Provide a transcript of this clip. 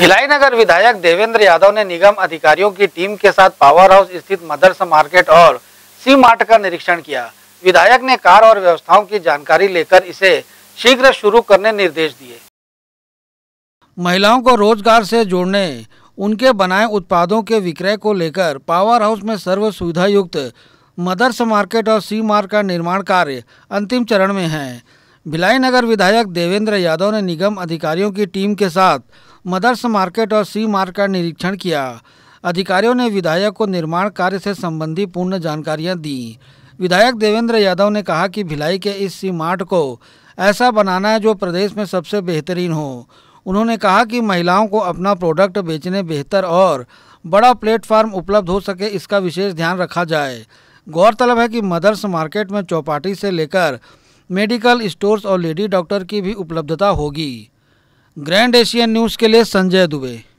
भिलाई नगर विधायक देवेंद्र यादव ने निगम अधिकारियों की टीम के साथ पावर हाउस स्थित मदरसा मार्केट और सी मार्ट का निरीक्षण किया विधायक ने कार और व्यवस्थाओं की जानकारी लेकर इसे शीघ्र शुरू करने निर्देश दिए महिलाओं को रोजगार से जोड़ने उनके बनाए उत्पादों के विक्रय को लेकर पावर हाउस में सर्व सुविधा युक्त मदरस मार्केट और सी मार्ट का निर्माण कार्य अंतिम चरण में है भिलाई नगर विधायक देवेंद्र यादव ने निगम अधिकारियों की टीम के साथ मदर्स मार्केट और सी मार्ग का निरीक्षण किया अधिकारियों ने विधायक को निर्माण कार्य से संबंधी पूर्ण जानकारियां दी विधायक देवेंद्र यादव ने कहा कि भिलाई के इस सी मार्ट को ऐसा बनाना है जो प्रदेश में सबसे बेहतरीन हो उन्होंने कहा कि महिलाओं को अपना प्रोडक्ट बेचने बेहतर और बड़ा प्लेटफार्म उपलब्ध हो सके इसका विशेष ध्यान रखा जाए गौरतलब है कि मदर्स मार्केट में चौपाटी से लेकर मेडिकल स्टोर्स और लेडी डॉक्टर की भी उपलब्धता होगी ग्रैंड एशियन न्यूज़ के लिए संजय दुबे